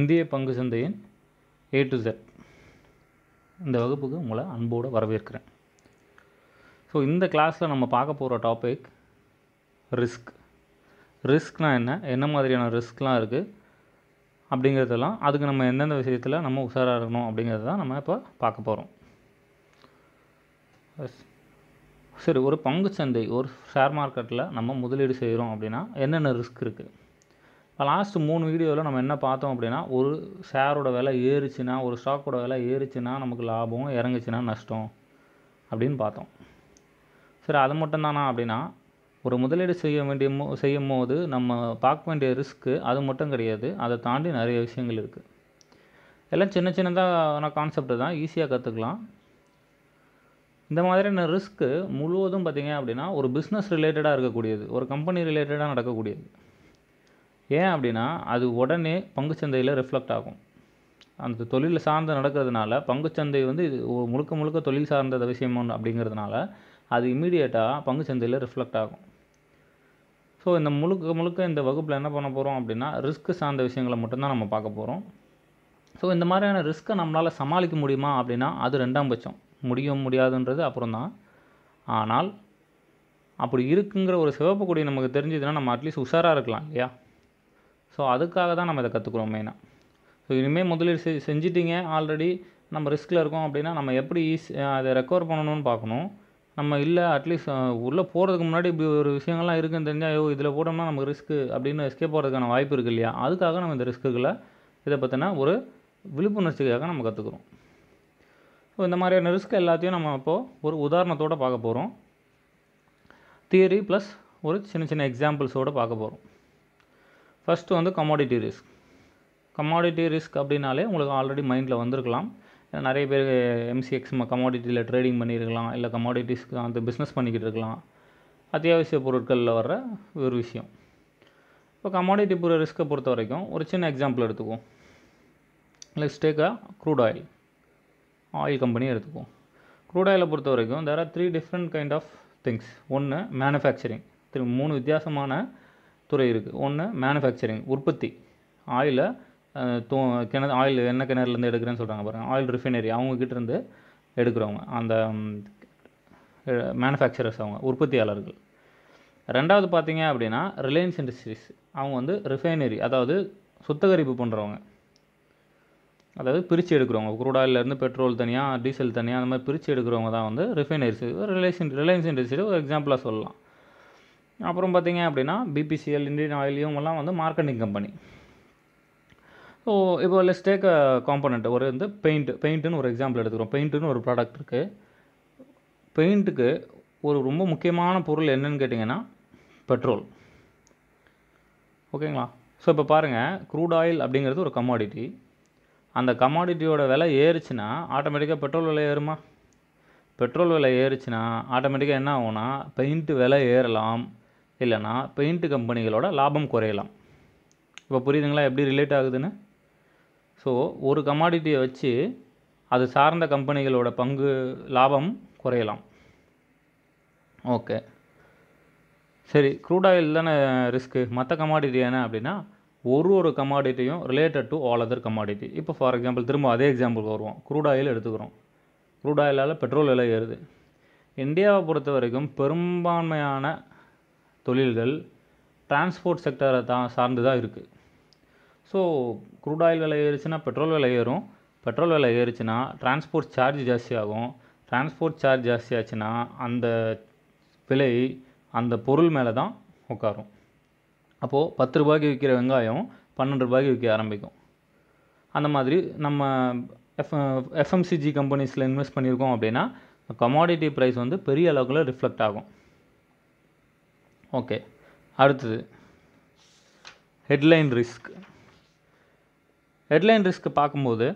இந்திய பங்கு சந்தையின் ஏ டு ஜெட் இந்த வகுப்புக்கு உங்களை அன்போடு வரவேற்கிறேன் ஸோ இந்த கிளாஸில் நம்ம பார்க்க போகிற டாபிக் ரிஸ்க் ரிஸ்க்னால் என்ன என்ன மாதிரியான ரிஸ்க்லாம் இருக்குது அப்படிங்கிறதெல்லாம் அதுக்கு நம்ம எந்தெந்த விஷயத்தில் நம்ம உஷாராக இருக்கணும் அப்படிங்கிறது தான் நம்ம இப்போ பார்க்க போகிறோம் சரி ஒரு பங்கு சந்தை ஒரு ஷேர் மார்க்கெட்டில் நம்ம முதலீடு செய்கிறோம் அப்படின்னா என்னென்ன ரிஸ்க் இருக்குது இப்போ லாஸ்ட் மூணு வீடியோவில் நம்ம என்ன பார்த்தோம் அப்படின்னா ஒரு ஷேரோட விலை ஏறுச்சுன்னா ஒரு ஸ்டாக்கோட விலை ஏறுச்சுன்னா நமக்கு லாபம் இறங்குச்சுன்னா நஷ்டம் அப்படின்னு பார்த்தோம் சரி அது மட்டும் தானா அப்படின்னா ஒரு முதலீடு செய்ய வேண்டிய செய்யும் போது நம்ம பார்க்க வேண்டிய ரிஸ்க்கு அது மட்டும் கிடையாது அதை தாண்டி நிறைய விஷயங்கள் இருக்குது எல்லாம் சின்ன சின்னதான கான்செப்ட் தான் ஈஸியாக கற்றுக்கலாம் இந்த மாதிரியான ரிஸ்க்கு முழுவதும் பார்த்திங்க அப்படின்னா ஒரு பிஸ்னஸ் ரிலேட்டடாக இருக்கக்கூடியது ஒரு கம்பெனி ரிலேட்டடாக நடக்கக்கூடியது ஏன் அப்படின்னா அது உடனே பங்கு சந்தையில் ரிஃப்ளெக்ட் ஆகும் அந்த தொழில் சார்ந்து நடக்கிறதுனால சந்தை வந்து இது முழுக்க முழுக்க தொழில் சார்ந்த விஷயம் அப்படிங்கிறதுனால அது இமீடியட்டாக சந்தையில் ரிஃப்ளெக்ட் ஆகும் ஸோ இந்த முழுக்க முழுக்க இந்த வகுப்பில் என்ன பண்ண போகிறோம் அப்படின்னா ரிஸ்க் சார்ந்த விஷயங்களை மட்டும்தான் நம்ம பார்க்க போகிறோம் ஸோ இந்த மாதிரியான ரிஸ்க்கை நம்மளால் சமாளிக்க முடியுமா அப்படின்னா அது ரெண்டாம் பட்சம் முடியும் முடியாதுன்றது அப்புறம் தான் ஆனால் அப்படி இருக்குங்கிற ஒரு சிவப்பு கொடி நமக்கு தெரிஞ்சதுன்னா நம்ம அட்லீஸ்ட் உஷாராக இருக்கலாம் இல்லையா ஸோ அதுக்காக தான் நம்ம இதை கற்றுக்குறோம் மெயினாக ஸோ இனிமேல் முதலீடு செ செஞ்சிட்டிங்க ஆல்ரெடி நம்ம ரிஸ்கில் இருக்கோம் அப்படின்னா நம்ம எப்படி ஈஸி அதை ரெக்கவர் பண்ணணும்னு பார்க்கணும் நம்ம இல்லை அட்லீஸ்ட் உள்ளே போகிறதுக்கு முன்னாடி இப்படி ஒரு விஷயங்கள்லாம் இருக்குன்னு தெரிஞ்சால் ஐயோ இதில் போட்டோம்னா நமக்கு ரிஸ்க்கு அப்படின்னு எஸ்கேப் போகிறதுக்கான வாய்ப்பு இருக்குது இல்லையா அதுக்காக நம்ம இந்த ரிஸ்க்குகளை இதை பற்றின ஒரு விழிப்புணர்ச்சிக்காக நம்ம கற்றுக்குறோம் ஸோ இந்த மாதிரியான ரிஸ்க் எல்லாத்தையும் நம்ம இப்போது ஒரு உதாரணத்தோடு பார்க்க போகிறோம் தியரி ப்ளஸ் ஒரு சின்ன சின்ன எக்ஸாம்பிள்ஸோடு பார்க்க போகிறோம் ஃபஸ்ட்டு வந்து கமாடிட்டி ரிஸ்க் கமாடிட்டி ரிஸ்க் அப்படின்னாலே உங்களுக்கு ஆல்ரெடி மைண்டில் வந்திருக்கலாம் நிறைய பேர் எம்சிஎக்ஸ் கமாடிட்டியில் ட்ரேடிங் பண்ணியிருக்கலாம் இல்லை கமாடிட்டிஸ்க்கு அந்த பிஸ்னஸ் பண்ணிக்கிட்டு இருக்கலாம் அத்தியாவசிய பொருட்களில் வர்ற ஒரு விஷயம் இப்போ கமாடிட்டி பொருள் ரிஸ்க்கை பொறுத்த வரைக்கும் ஒரு சின்ன எக்ஸாம்பிள் எடுத்துக்குவோம் let's crude oil oil company எடுத்துக்குவோம் க்ரூட் ஆயிலை பொறுத்த வரைக்கும் there are three different kind of things ஒன்று மேனுஃபேக்சரிங் திரு மூணு வித்தியாசமான துறை இருக்குது ஒன்று மேனுஃபேக்சரிங் உற்பத்தி ஆயிலை தூ கிணறு ஆயில் எண்ணெய் கிணறுலேருந்து எடுக்கிறேன்னு சொல்கிறாங்க பாருங்கள் ஆயில் ரிஃபைனரி அவங்கக்கிட்டேருந்து எடுக்கிறவங்க அந்த மேனுஃபேக்சரர்ஸ் அவங்க உற்பத்தியாளர்கள் ரெண்டாவது பார்த்தீங்க அப்படின்னா ரிலையன்ஸ் இண்டஸ்ட்ரீஸ் அவங்க வந்து ரிஃபைனரி அதாவது சுத்தகரிப்பு பண்ணுறவங்க அதாவது பிரித்து எடுக்கிறவங்க குரூட் ஆயிலேருந்து பெட்ரோல் தனியாக டீசல் தனியாக அந்த மாதிரி பிரித்து எடுக்கிறவங்க தான் வந்து ரிஃபைனரிஸ் ரிலேஷன் ரிலையன்ஸ் இண்டஸ்ட்ரீஸ் ஒரு எக்ஸாம்பிளாக சொல்லலாம் அப்புறம் பார்த்திங்க அப்படின்னா பிபிசிஎல் இந்தியன் ஆயில் இவங்கெல்லாம் வந்து மார்க்கெட்டிங் கம்பெனி ஸோ இப்போ லெஸ் டேக் காம்பனண்ட் ஒரு வந்து பெயிண்ட் பெயிண்ட்டுன்னு ஒரு எக்ஸாம்பிள் எடுத்துக்கிறோம் பெயிண்ட்டுன்னு ஒரு ப்ராடக்ட் இருக்குது பெயிண்ட்டுக்கு ஒரு ரொம்ப முக்கியமான பொருள் என்னன்னு கேட்டிங்கன்னா பெட்ரோல் ஓகேங்களா ஸோ இப்போ பாருங்கள் க்ரூட் ஆயில் அப்படிங்கிறது ஒரு கமாடிட்டி அந்த கமாடிட்டியோட விலை ஏறுச்சுன்னா ஆட்டோமேட்டிக்காக பெட்ரோல் விலை ஏறுமா பெட்ரோல் விலை ஏறுச்சுன்னா ஆட்டோமேட்டிக்காக என்ன ஆகும்னா பெயிண்ட்டு விலை ஏறலாம் இல்லைனா பெயிண்ட் கம்பெனிகளோட லாபம் குறையலாம் இப்போ புரியுதுங்களா எப்படி ரிலேட் ஆகுதுன்னு ஸோ ஒரு கமாடிட்டியை வச்சு அது சார்ந்த கம்பெனிகளோட பங்கு லாபம் குறையலாம் ஓகே சரி க்ரூட் ஆயில் தானே ரிஸ்க்கு மற்ற கமாடிட்டி என்ன அப்படின்னா ஒரு ஒரு கமாடிட்டியும் related to all other commodity இப்போ ஃபார் எக்ஸாம்பிள் திரும்ப அதே எக்ஸாம்பிளுக்கு வருவோம் க்ரூட் ஆயில் எடுத்துக்கிறோம் க்ரூட் ஆயிலால் பெட்ரோல் விலை ஏறுது இந்தியாவை பொறுத்த வரைக்கும் பெரும்பான்மையான தொழில்கள் டிரான்ஸ்போர்ட் செக்டரை தான் சார்ந்து தான் இருக்குது ஸோ குரூட் ஆயில் விலை ஏறுச்சுன்னா பெட்ரோல் விலை ஏறும் பெட்ரோல் விலை ஏறுச்சுன்னா டிரான்ஸ்போர்ட் சார்ஜ் ஜாஸ்தியாகும் டிரான்ஸ்போர்ட் சார்ஜ் ஜாஸ்தியாச்சுன்னா அந்த விலை அந்த பொருள் மேலே தான் உட்காரும் அப்போது பத்து ரூபாய்க்கு விற்கிற வெங்காயம் பன்னெண்டு ரூபாய்க்கு விற்க ஆரம்பிக்கும் அந்த மாதிரி நம்ம எஃப் எஃப்எம்சிஜி கம்பெனிஸில் இன்வெஸ்ட் பண்ணியிருக்கோம் அப்படின்னா கமாடிட்டி ப்ரைஸ் வந்து பெரிய அளவுக்குள்ள ரிஃப்ளெக்ட் ஆகும் ஓகே அடுத்தது ஹெட்லைன் ரிஸ்க் ஹெட்லைன் ரிஸ்க் பார்க்கும்போது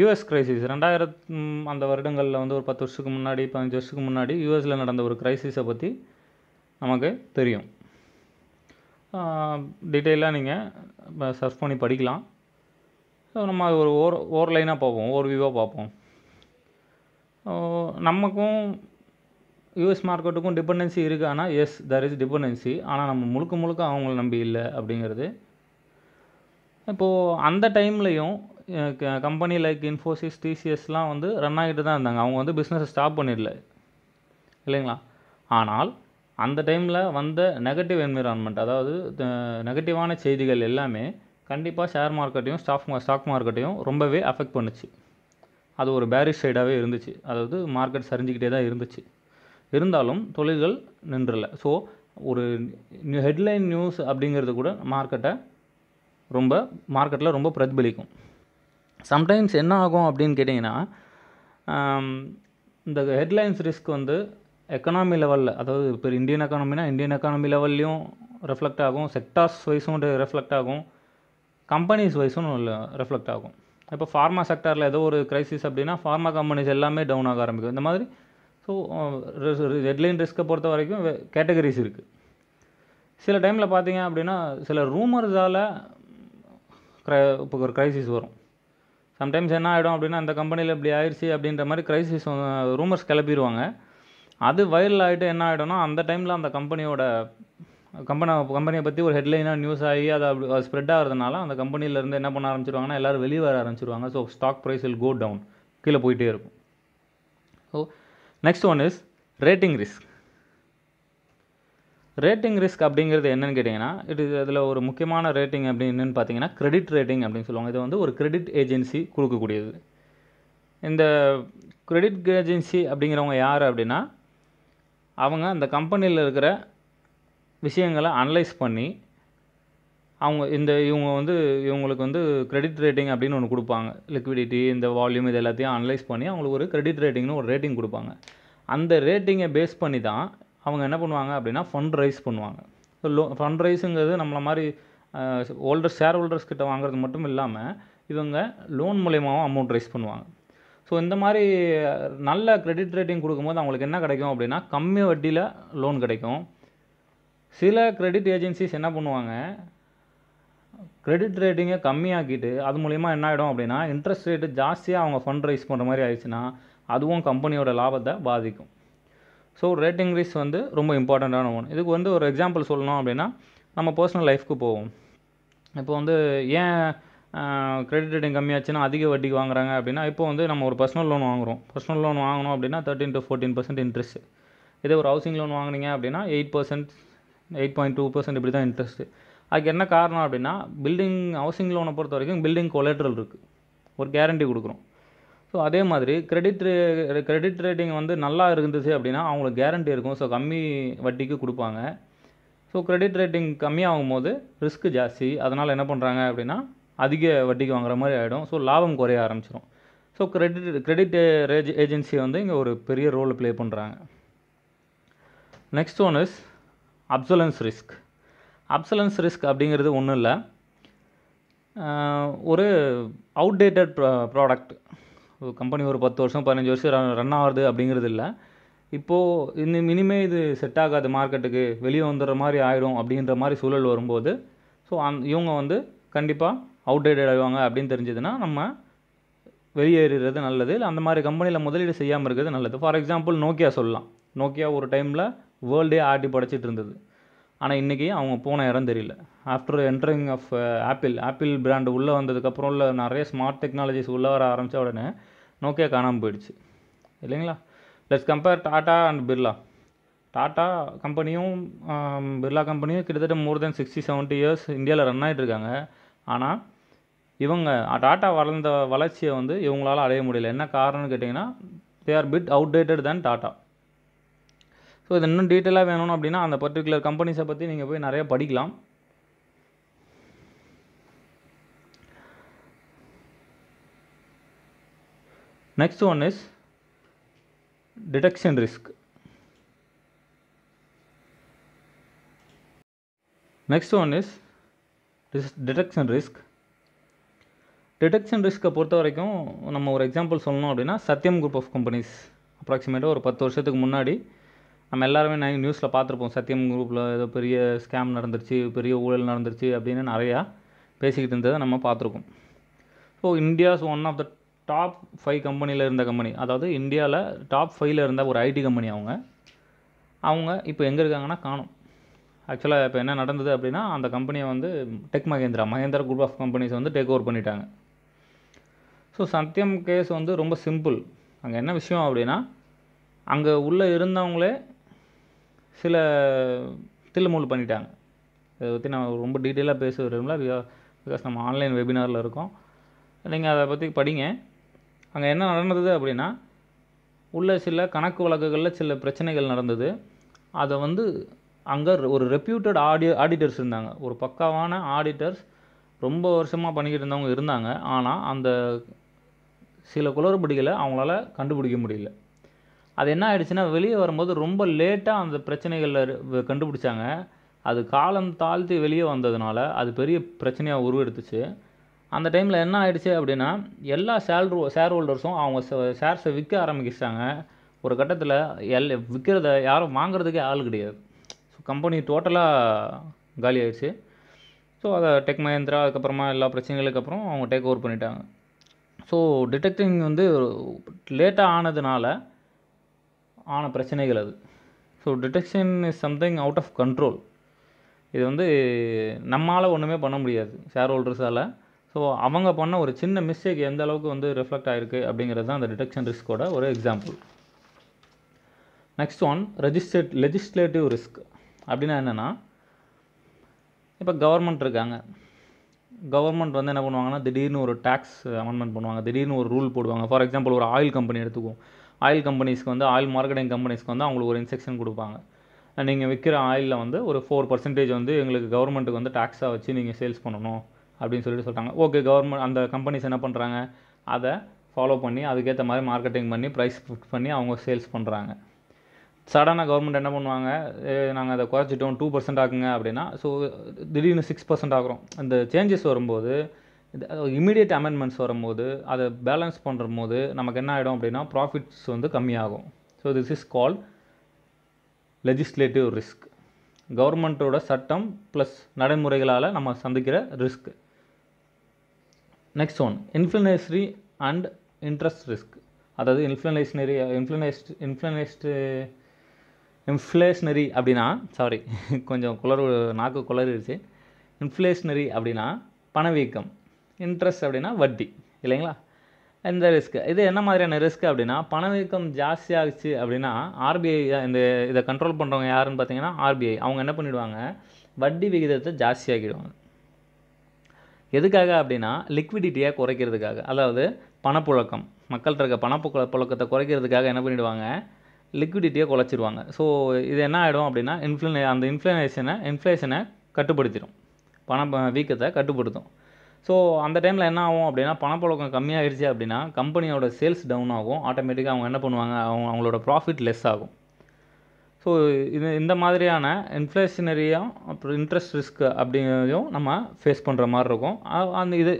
யூஎஸ் க்ரைசிஸ் ரெண்டாயிரத்து அந்த வருடங்களில் வந்து ஒரு பத்து வருஷத்துக்கு முன்னாடி பதினஞ்சு வருஷத்துக்கு முன்னாடி யூஎஸில் நடந்த ஒரு க்ரைசிஸை பற்றி நமக்கு தெரியும் டீட்டெயிலாக நீங்கள் சர்ச் பண்ணி படிக்கலாம் ஸோ நம்ம ஒரு ஓர் ஓர் லைனாக பார்ப்போம் ஓர் வியூவாக பார்ப்போம் நமக்கும் யூஎஸ் மார்க்கெட்டுக்கும் டிபெண்டன்சி இருக்குது ஆனால் எஸ் தர் இஸ் டிபெண்டன்சி ஆனால் நம்ம முழுக்க முழுக்க அவங்கள நம்பி இல்லை அப்படிங்கிறது இப்போது அந்த டைம்லேயும் கம்பெனி லைக் இன்ஃபோசிஸ் டிசிஎஸ்லாம் வந்து ரன் ஆகிட்டு தான் இருந்தாங்க அவங்க வந்து பிஸ்னஸை ஸ்டாப் பண்ணிடல இல்லைங்களா ஆனால் அந்த டைமில் வந்த நெகட்டிவ் என்விரான்மெண்ட் அதாவது நெகட்டிவான செய்திகள் எல்லாமே கண்டிப்பாக ஷேர் மார்க்கெட்டையும் ஸ்டாக் ஸ்டாக் மார்க்கெட்டையும் ரொம்பவே அஃபெக்ட் பண்ணுச்சு அது ஒரு பேரிஷ் சைடாகவே இருந்துச்சு அதாவது மார்க்கெட் சரிஞ்சிக்கிட்டே தான் இருந்துச்சு இருந்தாலும் தொழில்கள் நின்றல ஸோ ஒரு ஹெட்லைன் நியூஸ் அப்படிங்கிறது கூட மார்க்கெட்டை ரொம்ப மார்க்கெட்டில் ரொம்ப பிரதிபலிக்கும் சம்டைம்ஸ் என்ன ஆகும் அப்படின்னு கேட்டிங்கன்னா இந்த ஹெட்லைன்ஸ் ரிஸ்க் வந்து எக்கனாமி லெவலில் அதாவது இப்போ இந்தியன் எக்கானமினா இந்தியன் எக்கானமி லெவல்லையும் ரெஃப்ளெக்ட் ஆகும் செக்டார்ஸ் வைஸும் ரெஃப்ளெக்ட் ஆகும் கம்பெனிஸ் வைஸும் ரெஃப்ளெக்ட் ஆகும் இப்போ ஃபார்மா செக்டாரில் ஏதோ ஒரு க்ரைசிஸ் அப்படின்னா ஃபார்மா கம்பெனிஸ் எல்லாமே டவுன் ஆக ஆரம்பிக்கும் இந்த மாதிரி ஸோ ஹெட்லைன் ரிஸ்க்கை பொறுத்த வரைக்கும் கேட்டகரிஸ் இருக்குது சில டைமில் பார்த்தீங்க அப்படின்னா சில ரூமர்ஸால் க்ரை இப்போ ஒரு க்ரைசிஸ் வரும் சம்டைம்ஸ் என்ன ஆகிடும் அப்படின்னா அந்த கம்பெனியில் இப்படி ஆயிடுச்சு அப்படின்ற மாதிரி க்ரைசிஸ் ரூமர்ஸ் கிளப்பிடுவாங்க அது வைரல் ஆகிட்டு என்ன ஆகிடும்னா அந்த டைமில் அந்த கம்பெனியோட கம்பெனி கம்பெனியை பற்றி ஒரு ஹெட்லைனாக நியூஸ் ஆகி அது அப்படி அது ஸ்ப்ரெட் ஆகிறதுனால அந்த கம்பெனியிலேருந்து என்ன பண்ண ஆரம்பிச்சிருவாங்கன்னா எல்லோரும் வெளியே வர ஆரம்பிச்சிருவாங்க so stock price will go down கீழே போயிட்டே இருக்கும் so next one is rating risk rating risk அப்படிங்கிறது என்னன்னு கேட்டிங்கன்னா இது அதில் ஒரு முக்கியமான ரேட்டிங் அப்படின்னு பார்த்தீங்கன்னா கிரெடிட் ரேட்டிங் அப்படின்னு சொல்லுவாங்க இது வந்து ஒரு கிரெடிட் ஏஜென்சி கொடுக்கக்கூடியது இந்த கிரெடிட் ஏஜென்சி அப்படிங்கிறவங்க யார் அப்படின்னா அவங்க அந்த கம்பெனியில் இருக்கிற விஷயங்களை அனலைஸ் பண்ணி அவங்க இந்த இவங்க வந்து இவங்களுக்கு வந்து கிரெடிட் ரேட்டிங் அப்படின்னு ஒன்று கொடுப்பாங்க லிக்விடிட்டி இந்த வால்யூம் இது எல்லாத்தையும் அனலைஸ் பண்ணி அவங்களுக்கு ஒரு கிரெடிட் ரேட்டிங்னு ஒரு ரேட்டிங் கொடுப்பாங்க அந்த ரேட்டிங்கை பேஸ் பண்ணி தான் அவங்க என்ன பண்ணுவாங்க அப்படின்னா ஃபண்ட் ரைஸ் பண்ணுவாங்க லோ ஃபண்ட் ரைஸுங்கிறது நம்மளை மாதிரி ஹோல்டர்ஸ் ஷேர் ஹோல்டர்ஸ் கிட்ட வாங்குறது மட்டும் இல்லாமல் இவங்க லோன் மூலயமாவும் அமௌண்ட் ரைஸ் பண்ணுவாங்க ஸோ இந்த மாதிரி நல்ல கிரெடிட் ரேட்டிங் கொடுக்கும்போது அவங்களுக்கு என்ன கிடைக்கும் அப்படின்னா கம்மி வட்டியில் லோன் கிடைக்கும் சில கிரெடிட் ஏஜென்சிஸ் என்ன பண்ணுவாங்க கிரெடிட் ரேட்டிங்கை கம்மியாக்கிட்டு அது மூலிமா என்ன ஆகிடும் அப்படின்னா இன்ட்ரெஸ்ட் ரேட்டு ஜாஸ்தியாக அவங்க ஃபண்ட் ரைஸ் பண்ணுற மாதிரி ஆயிடுச்சுன்னா அதுவும் கம்பெனியோட லாபத்தை பாதிக்கும் ஸோ ரேட்டிங் ரீஸ் வந்து ரொம்ப இம்பார்ட்டண்ட்டான ஒன்று இதுக்கு வந்து ஒரு எக்ஸாம்பிள் சொல்லணும் அப்படின்னா நம்ம பர்சனல் லைஃப்க்கு போவோம் இப்போ வந்து ஏன் கிரெடிட் ரேட்டிங் கம்மியாச்சுன்னா அதிக வட்டிக்கு வாங்குறாங்க அப்படின்னா இப்போ வந்து நம்ம ஒரு பர்சனல் லோன் வாங்குகிறோம் பர்சனல் லோன் வாங்கினோம் அப்படின்னா thirteen to fourteen percent interest இதே ஒரு ஹவுசிங் லோன் வாங்குனீங்க அப்படின்னா eight percent eight point two percent இப்படி தான் இன்ட்ரெஸ்ட்டு அதுக்கு என்ன காரணம் அப்படின்னா பில்டிங் ஹவுசிங் லோனை பொறுத்த வரைக்கும் பில்டிங் கொலேட்ரல் இருக்குது ஒரு கேரண்டி கொடுக்குறோம் ஸோ அதே மாதிரி கிரெடிட் கிரெடிட் ரேட்டிங் வந்து நல்லா இருந்துச்சு அப்படின்னா அவங்களுக்கு கேரண்டி இருக்கும் ஸோ கம்மி வட்டிக்கு கொடுப்பாங்க ஸோ கிரெடிட் ரேட்டிங் கம்மியாகும் போது ரிஸ்க் ஜாஸ்தி அதனால் என்ன பண்ணுறாங்க அப்படின்னா அதிக வட்டிக்கு வாங்குற மாதிரி ஆகிடும் ஸோ லாபம் குறைய ஆரம்பிச்சிடும் ஸோ கிரெடிட் கிரெடிட் ரேஜ் ஏஜென்சி வந்து இங்கே ஒரு பெரிய ரோல் ப்ளே பண்ணுறாங்க next one is obsolescence risk obsolescence risk அப்படிங்கிறது ஒன்றும் இல்லை ஒரு அவுடேட்டட் ப்ரா ப்ராடக்ட் கம்பெனி ஒரு பத்து வருஷம் பதினஞ்சு வருஷம் ரன் ஆகுது அப்படிங்கிறது இல்லை இப்போது இந்த இனிமே இது செட் ஆகாது மார்க்கெட்டுக்கு வெளியே வந்துடுற மாதிரி ஆகிடும் அப்படின்ற மாதிரி சூழல் வரும்போது ஸோ அந் இவங்க வந்து கண்டிப்பாக அவுடேட்டட் ஆகிடுவாங்க அப்படின்னு தெரிஞ்சதுன்னா நம்ம வெளியேறது நல்லது இல்லை அந்த மாதிரி கம்பெனியில் முதலீடு செய்யாமல் இருக்கிறது நல்லது ஃபார் எக்ஸாம்பிள் நோக்கியா சொல்லலாம் நோக்கியா ஒரு டைமில் வேர்ல்டே ஆட்டி படைச்சிட்டு இருந்தது ஆனால் இன்றைக்கி அவங்க போன இடம் தெரியல after entering of Apple Apple brand உள்ளே வந்ததுக்கப்புறம் உள்ள நிறைய ஸ்மார்ட் டெக்னாலஜிஸ் உள்ளே வர ஆரம்பித்த உடனே நோக்கியா காணாமல் போயிடுச்சு இல்லைங்களா let's compare Tata and Birla Tata கம்பெனியும் பிர்லா கம்பெனியும் கிட்டத்தட்ட more then sixty seventy years இந்தியாவில் ரன் ஆகிட்டுருக்காங்க ஆனால் இவங்க டாட்டா வளர்ந்த வளர்ச்சியை வந்து இவங்களால் அடைய முடியல என்ன காரணம்னு கேட்டிங்கன்னா they are bit outdated than Tata so இது இன்னும் டீட்டெயிலாக வேணும் அப்படின்னா அந்த பர்டிகுலர் கம்பெனிஸை பற்றி நீங்கள் போய் நிறையா படிக்கலாம் next one is detection risk next one is detection risk detection ரிஸ்க்கை பொறுத்த வரைக்கும் நம்ம ஒரு எக்ஸாம்பிள் சொல்லணும் அப்படின்னா சத்யம் குரூப் ஆஃப் கம்பெனிஸ் அப்ராக்சிமேட்டாக ஒரு பத்து வருஷத்துக்கு முன்னாடி நம்ம எல்லாருமே நாங்கள் நியூஸில் பார்த்துருப்போம் சத்தியம் குரூப்பில் ஏதோ பெரிய ஸ்கேம் நடந்துருச்சு பெரிய ஊழல் நடந்துருச்சு அப்படின்னு நிறையா பேசிக்கிட்டு இருந்ததை நம்ம பார்த்துருக்கோம் so India's one of the top five கம்பெனியில் இருந்த கம்பெனி அதாவது இந்தியாவில் டாப் ஃபைவ்ல இருந்த ஒரு ஐடி கம்பெனி அவங்க அவங்க இப்போ எங்கே இருக்காங்கன்னா காணும் ஆக்சுவலாக இப்போ என்ன நடந்தது அப்படின்னா அந்த கம்பெனியை வந்து Tech Mahindra Mahindra group of companies வந்து டேக் ஓவர் பண்ணிட்டாங்க ஸோ சத்தியம் கேஸ் வந்து ரொம்ப சிம்பிள் அங்கே என்ன விஷயம் அப்படின்னா அங்கே உள்ளே இருந்தவங்களே சில தில்லுமூல் பண்ணிட்டாங்க இதை பற்றி நம்ம ரொம்ப டீட்டெயிலாக பேச விரும்பல பிகாஸ் நம்ம ஆன்லைன் வெபினாரில் இருக்கோம் நீங்கள் அதை பற்றி படிங்க அங்கே என்ன நடந்தது அப்படின்னா உள்ள சில கணக்கு வழக்குகளில் சில பிரச்சனைகள் நடந்தது அதை வந்து அங்கே ஒரு ரெப்யூட்டட் ஆடி ஆடிட்டர்ஸ் இருந்தாங்க ஒரு பக்காவான ஆடிட்டர்ஸ் ரொம்ப வருஷமாக பண்ணிக்கிட்டு இருந்தவங்க இருந்தாங்க ஆனால் அந்த சில குளறுபடிகளை அவங்களால கண்டுபிடிக்க முடியல அது என்ன ஆயிடுச்சுன்னா வெளியே வரும்போது ரொம்ப லேட்டாக அந்த பிரச்சனைகளில் கண்டுபிடிச்சாங்க அது காலம் தாழ்த்தி வெளியே வந்ததுனால அது பெரிய பிரச்சனையாக உருவெடுத்துச்சு அந்த டைமில் என்ன ஆகிடுச்சு அப்படின்னா எல்லா ஷேர் ஷேர் ஹோல்டர்ஸும் அவங்க ஷேர்ஸை விற்க ஆரம்பிச்சிட்டாங்க ஒரு கட்டத்தில் எல் விற்கிறத யாரும் வாங்குறதுக்கே ஆள் கிடையாது ஸோ கம்பெனி டோட்டலாக காலி ஆகிடுச்சு ஸோ அதை டெக் மஹேந்திரா அதுக்கப்புறமா எல்லா பிரச்சனைகளுக்கு அப்புறம் அவங்க டேக் ஓவர் பண்ணிட்டாங்க ஸோ டிடெக்டிங் வந்து லேட்டாக ஆனதுனால ஆன பிரச்சனைகள் அது so detection is something out of control இது வந்து நம்மளால் ஒன்றுமே பண்ண முடியாது ஷேர் ஹோல்டர்ஸால் ஸோ அவங்க பண்ண ஒரு சின்ன மிஸ்டேக் எந்த அளவுக்கு வந்து ரிஃப்ளெக்ட் ஆகிருக்கு அப்படிங்கிறது தான் அந்த டிடெக்ஷன் ரிஸ்க்கோட ஒரு எக்ஸாம்பிள் நெக்ஸ்ட் ஒன் ரெஜிஸ்ட்ரேட் லெஜிஸ்லேட்டிவ் ரிஸ்க் அப்படின்னா என்னென்னா இப்போ கவர்மெண்ட் இருக்காங்க கவர்மெண்ட் வந்து என்ன பண்ணுவாங்கன்னா திடீர்னு ஒரு டேக்ஸ் அமெண்ட்மெண்ட் பண்ணுவாங்க திடீர்னு ஒரு ரூல் போடுவாங்க ஃபார் எக்ஸாம்பிள் ஒரு ஆயில் கம்பெனி எடுத்துக்குவோம் ஆயில் கம்பெனிஸ்க்கு வந்து ஆயில் மார்க்கெட்டிங் கம்பெனிஸ்க்கு வந்து அவங்களுக்கு ஒரு இன்செக்ஷன் கொடுப்பாங்க நீங்கள் விற்கிற ஆயிலில் வந்து ஒரு ஃபோர் பர்சன்டேஜ் வந்து எங்களுக்கு கவர்மெண்ட்டுக்கு வந்து டேக்ஸாக வச்சு நீங்கள் சேல்ஸ் பண்ணணும் அப்படின்னு சொல்லிட்டு சொல்கிறாங்க ஓகே கவர்மெண்ட் அந்த கம்பெனிஸ் என்ன பண்ணுறாங்க அதை ஃபாலோ பண்ணி அதுக்கேற்ற மாதிரி மார்க்கெட்டிங் பண்ணி ப்ரைஸ் ஃபிக்ஸ் பண்ணி அவங்க சேல்ஸ் பண்ணுறாங்க சடனாக கவர்மெண்ட் என்ன பண்ணுவாங்க நாங்கள் அதை குறைச்சிட்டோம் டூ பர்சன்ட் ஆக்குங்க அப்படின்னா ஸோ திடீர்னு சிக்ஸ் பர்சன்ட் ஆகிறோம் அந்த சேஞ்சஸ் வரும்போது இது இமீடியட் அமெண்ட்மெண்ட்ஸ் வரும்போது அதை பேலன்ஸ் பண்ணுற போது நமக்கு என்ன ஆகிடும் அப்படின்னா ப்ராஃபிட்ஸ் வந்து கம்மியாகும் so this is call legislative risk கவர்மெண்ட்டோட சட்டம் ப்ளஸ் நடைமுறைகளால் நம்ம சந்திக்கிற risk next one inflationary and interest risk அதாவது இன்ஃப்ளனேஷ்னரி இன்ஃப்ளனேஸ்ட் இன்ஃப்ளனேஸ்ட் இன்ஃப்ளேஷனரி அப்படின்னா சாரி கொஞ்சம் குளறு நாக்கு குளறிடுச்சு இன்ஃப்ளேஷ்னரி அப்படின்னா பணவீக்கம் இன்ட்ரெஸ்ட் அப்படின்னா வட்டி இல்லைங்களா இந்த ரிஸ்க் இது என்ன மாதிரியான ரிஸ்க் அப்படின்னா பணவீக்கம் ஜாஸ்தியாகிச்சு அப்படின்னா ஆர்பிஐ இந்த இதை கண்ட்ரோல் பண்ணுறவங்க யாருன்னு பார்த்தீங்கன்னா ஆர்பிஐ அவங்க என்ன பண்ணிவிடுவாங்க வட்டி விகிதத்தை ஜாஸ்தியாக்கிடுவாங்க எதுக்காக அப்படின்னா லிக்விடிட்டியாக குறைக்கிறதுக்காக அதாவது பணப்புழக்கம் மக்கள்கிட்ட இருக்க பணப்பு புழக்கத்தை குறைக்கிறதுக்காக என்ன பண்ணிவிடுவாங்க லிக்விடிட்டியை குலைச்சிடுவாங்க ஸோ இது என்ன ஆகிடும் அப்படின்னா இன்ஃப்ளே அந்த இன்ஃப்ளேஷனை இன்ஃப்ளேஷனை கட்டுப்படுத்திடும் பண வீக்கத்தை கட்டுப்படுத்தும் ஸோ அந்த டைமில் என்ன ஆகும் அப்படின்னா பணப்பழக்கம் கம்மியாகிடுச்சு அப்படின்னா கம்பெனியோட சேல்ஸ் டவுன் ஆகும் ஆட்டோமேட்டிக்காக அவங்க என்ன பண்ணுவாங்க அவங்க அவங்களோட ப்ராஃபிட் லெஸ் ஆகும் ஸோ இது இந்த மாதிரியான இன்ஃப்ளேஷனரியாக அப்புறம் இன்ட்ரெஸ்ட் ரிஸ்க் அப்படிங்கிறதையும் நம்ம ஃபேஸ் பண்ணுற மாதிரி இருக்கும் அந்த இது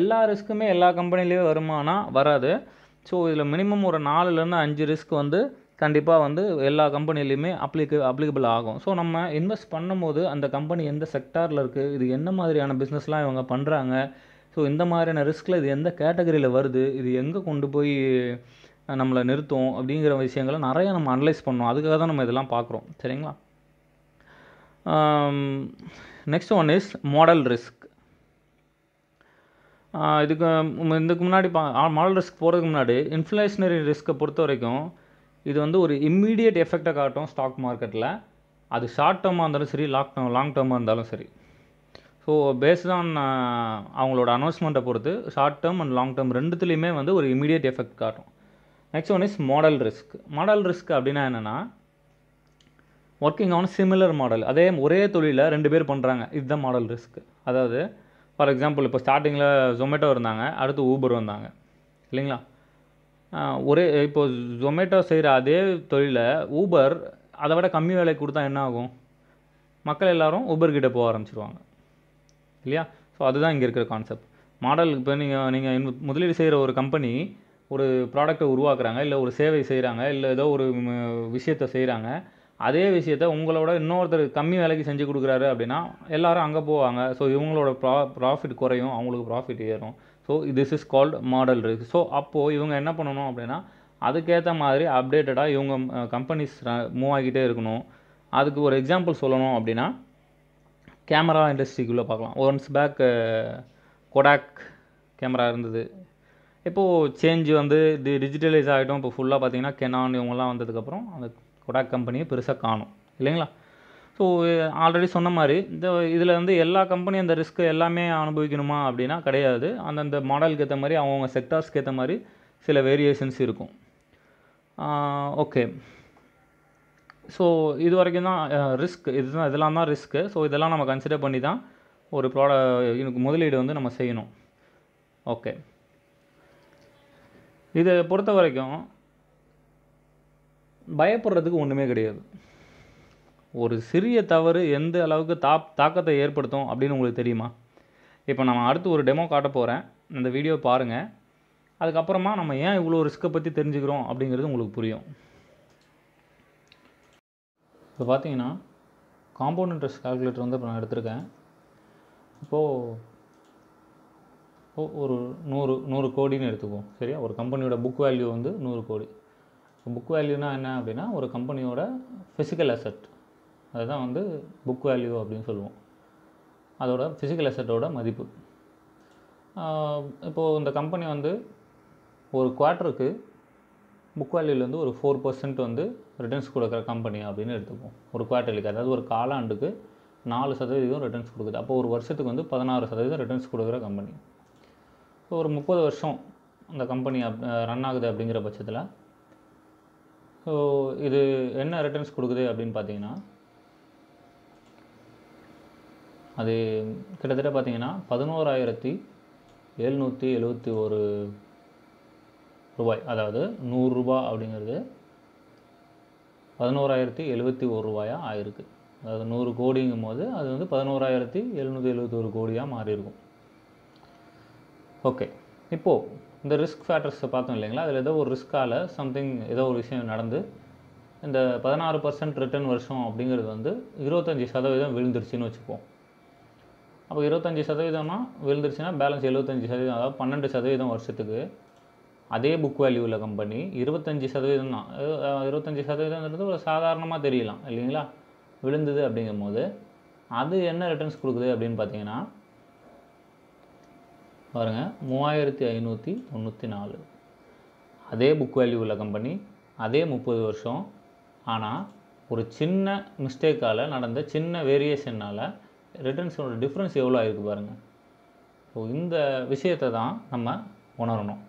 எல்லா ரிஸ்க்குமே எல்லா கம்பெனிலேயும் வருமானா வராது ஸோ இதில் மினிமம் ஒரு நாலுலேருந்து அஞ்சு ரிஸ்க் வந்து கண்டிப்பாக வந்து எல்லா கம்பெனிலையுமே அப்ளிக்கு அப்ளிகபிள் ஆகும் ஸோ நம்ம இன்வெஸ்ட் பண்ணும்போது அந்த கம்பெனி எந்த செக்டாரில் இருக்குது இது என்ன மாதிரியான பிஸ்னஸ்லாம் இவங்க பண்ணுறாங்க ஸோ இந்த மாதிரியான ரிஸ்கில் இது எந்த கேட்டகரியில் வருது இது எங்கே கொண்டு போய் நம்மளை நிறுத்தும் அப்படிங்கிற விஷயங்களை நிறையா நம்ம அனலைஸ் பண்ணோம் அதுக்காக தான் நம்ம இதெல்லாம் பார்க்குறோம் சரிங்களா next one is model risk இதுக்கு இதுக்கு முன்னாடி பா மாடல் ரிஸ்க் போகிறதுக்கு முன்னாடி இன்ஃப்ளேஷனரி ரிஸ்க்கை பொறுத்த வரைக்கும் இது வந்து ஒரு இம்மீடியட் எஃபெக்டை காட்டும் ஸ்டாக் மார்க்கெட்டில் அது ஷார்ட் டேர்மாக இருந்தாலும் சரி லாக் லாங் டேர்மாக இருந்தாலும் சரி ஸோ பேஸ்ட் ஆன் அவங்களோட அனௌன்ஸ்மெண்ட்டை பொறுத்து short term and long term ரெண்டுத்துலேயுமே வந்து ஒரு இமீடியட் எஃபெக்ட் காட்டும் next one is model risk model risk அப்படின்னா என்னென்னா ஒர்க்கிங் ஆன் சிமிலர் மாடல் அதே ஒரே தொழிலில் ரெண்டு பேர் பண்ணுறாங்க இதுதான் மாடல் ரிஸ்க் அதாவது ஃபார் எக்ஸாம்பிள் இப்போ ஸ்டார்டிங்கில் ஜொமேட்டோ இருந்தாங்க அடுத்து ஊபர் வந்தாங்க இல்லைங்களா ஒரே இப்போது ஜொமேட்டோ செய்கிற அதே தொழிலை ஊபர் அதை விட கம்மி விலைக்கு கொடுத்தா என்ன ஆகும் மக்கள் எல்லோரும் ஊபர்கிட்ட போக ஆரம்பிச்சிருவாங்க இல்லையா ஸோ அதுதான் இங்கே இருக்கிற கான்செப்ட் மாடல் இப்போ நீங்கள் நீங்கள் முதலீடு செய்கிற ஒரு கம்பெனி ஒரு ப்ராடக்டை உருவாக்குறாங்க இல்லை ஒரு சேவை செய்கிறாங்க இல்லை ஏதோ ஒரு விஷயத்தை செய்கிறாங்க அதே விஷயத்த உங்களோட இன்னொருத்தர் கம்மி விலைக்கு செஞ்சு கொடுக்குறாரு அப்படின்னா எல்லாரும் அங்கே போவாங்க ஸோ இவங்களோட ப்ரா ப்ராஃபிட் குறையும் அவங்களுக்கு ப்ராஃபிட் ஏறும் so this is called model risk so அப்போது இவங்க என்ன பண்ணணும் அப்படின்னா அதுக்கேற்ற மாதிரி அப்டேட்டடாக இவங்க கம்பெனிஸ் மூவ் ஆகிட்டே இருக்கணும் அதுக்கு ஒரு எக்ஸாம்பிள் சொல்லணும் அப்படின்னா கேமரா இண்டஸ்ட்ரிக்குள்ளே பார்க்கலாம் ஒன்ஸ் பேக் கொடாக் கேமரா இருந்தது இப்போது சேஞ்ச் வந்து டி டிஜிட்டலைஸ் ஆகிட்டோம் இப்போ ஃபுல்லாக பார்த்தீங்கன்னா கெனான் இவங்கெல்லாம் வந்ததுக்கப்புறம் அந்த கொடாக் கம்பெனியை பெருசாக காணும் இல்லைங்களா ஸோ ஆல்ரெடி சொன்ன மாதிரி இந்த இதில் வந்து எல்லா கம்பெனியும் அந்த ரிஸ்க்கு எல்லாமே அனுபவிக்கணுமா அப்படின்னா கிடையாது அந்தந்த மாடலுக்கு ஏற்ற மாதிரி அவங்கவுங்க செக்டார்ஸ்க்கு ஏற்ற மாதிரி சில வேரியேஷன்ஸ் இருக்கும் ஓகே ஸோ இது வரைக்கும் தான் ரிஸ்க் இதுதான் இதெல்லாம் தான் ரிஸ்க்கு ஸோ இதெல்லாம் நம்ம கன்சிடர் பண்ணி தான் ஒரு ப்ராட எனக்கு முதலீடு வந்து நம்ம செய்யணும் ஓகே இதை பொறுத்த வரைக்கும் பயப்படுறதுக்கு ஒன்றுமே கிடையாது ஒரு சிறிய தவறு எந்த அளவுக்கு தாப் தாக்கத்தை ஏற்படுத்தும் அப்படின்னு உங்களுக்கு தெரியுமா இப்போ நான் அடுத்து ஒரு டெமோ காட்ட போகிறேன் இந்த வீடியோ பாருங்கள் அதுக்கப்புறமா நம்ம ஏன் இவ்வளோ ரிஸ்க்கை பற்றி தெரிஞ்சுக்கிறோம் அப்படிங்கிறது உங்களுக்கு புரியும் இப்போ பார்த்தீங்கன்னா காம்பவுண்ட் இன்ட்ரெஸ்ட் கால்குலேட்டர் வந்து இப்போ நான் எடுத்திருக்கேன் இப்போது ஒரு நூறு நூறு கோடின்னு எடுத்துக்குவோம் சரியா ஒரு கம்பெனியோட புக் வேல்யூ வந்து நூறு கோடி புக் வேல்யூனால் என்ன அப்படின்னா ஒரு கம்பெனியோட ஃபிசிக்கல் அசட் அதுதான் வந்து புக் வேல்யூ அப்படின்னு சொல்லுவோம் அதோட ஃபிசிக்கல் அசட்டோட மதிப்பு இப்போது இந்த கம்பெனி வந்து ஒரு குவார்ட்டருக்கு புக் வேல்யூலேருந்து ஒரு ஃபோர் பர்சன்ட் வந்து ரிட்டர்ன்ஸ் கொடுக்குற கம்பெனி அப்படின்னு எடுத்துப்போம் ஒரு குவார்ட்டர்லிக்கு அதாவது ஒரு காலாண்டுக்கு நாலு சதவீதம் ரிட்டர்ன்ஸ் கொடுக்குது அப்போ ஒரு வருஷத்துக்கு வந்து பதினாறு சதவீதம் ரிட்டர்ன்ஸ் கொடுக்குற கம்பெனி ஸோ ஒரு முப்பது வருஷம் அந்த கம்பெனி அப் ரன் ஆகுது அப்படிங்கிற பட்சத்தில் ஸோ இது என்ன ரிட்டர்ன்ஸ் கொடுக்குது அப்படின்னு பார்த்தீங்கன்னா அது கிட்டத்தட்ட பார்த்திங்கன்னா பதினோராயிரத்தி எழுநூற்றி எழுபத்தி ஒரு ரூபாய் அதாவது நூறுரூபா அப்படிங்கிறது பதினோராயிரத்தி எழுபத்தி ஒரு ரூபாயாக ஆயிருக்கு அதாவது நூறு கோடிங்கும் போது அது வந்து பதினோராயிரத்தி எழுநூற்றி எழுபத்தி ஒரு கோடியாக மாறியிருக்கும் ஓகே இப்போது இந்த ரிஸ்க் ஃபேக்டர்ஸை பார்த்தோம் இல்லைங்களா அதில் ஏதோ ஒரு ரிஸ்க்கால் சம்திங் ஏதோ ஒரு விஷயம் நடந்து இந்த பதினாறு பர்சன்ட் ரிட்டர்ன் வருஷம் அப்படிங்கிறது வந்து இருபத்தஞ்சி சதவீதம் விழுந்துருச்சுன்னு வச்சுப்போம் அப்போ இருபத்தஞ்சி சதவீதம்னா விழுந்துருச்சுன்னா பேலன்ஸ் எழுபத்தஞ்சி சதவீதம் அதாவது பன்னெண்டு சதவீதம் வருஷத்துக்கு அதே புக் வேல்யூ உள்ள கம்பெனி இருபத்தஞ்சி சதவீதம் தான் இருபத்தஞ்சி சதவீதம்ன்றது ஒரு சாதாரணமாக தெரியலாம் இல்லைங்களா விழுந்தது அப்படிங்கும் போது அது என்ன ரிட்டர்ன்ஸ் கொடுக்குது அப்படின்னு பார்த்தீங்கன்னா பாருங்கள் மூவாயிரத்தி ஐநூற்றி தொண்ணூற்றி நாலு அதே புக் வேல்யூ உள்ள கம்பெனி அதே முப்பது வருஷம் ஆனால் ஒரு சின்ன மிஸ்டேக்கால் நடந்த சின்ன வேரியேஷன்னால் ரிட்டர்ன்ஸோட டிஃப்ரென்ஸ் எவ்வளோ ஆகிருக்கு பாருங்கள் ஸோ இந்த விஷயத்தை தான் நம்ம உணரணும்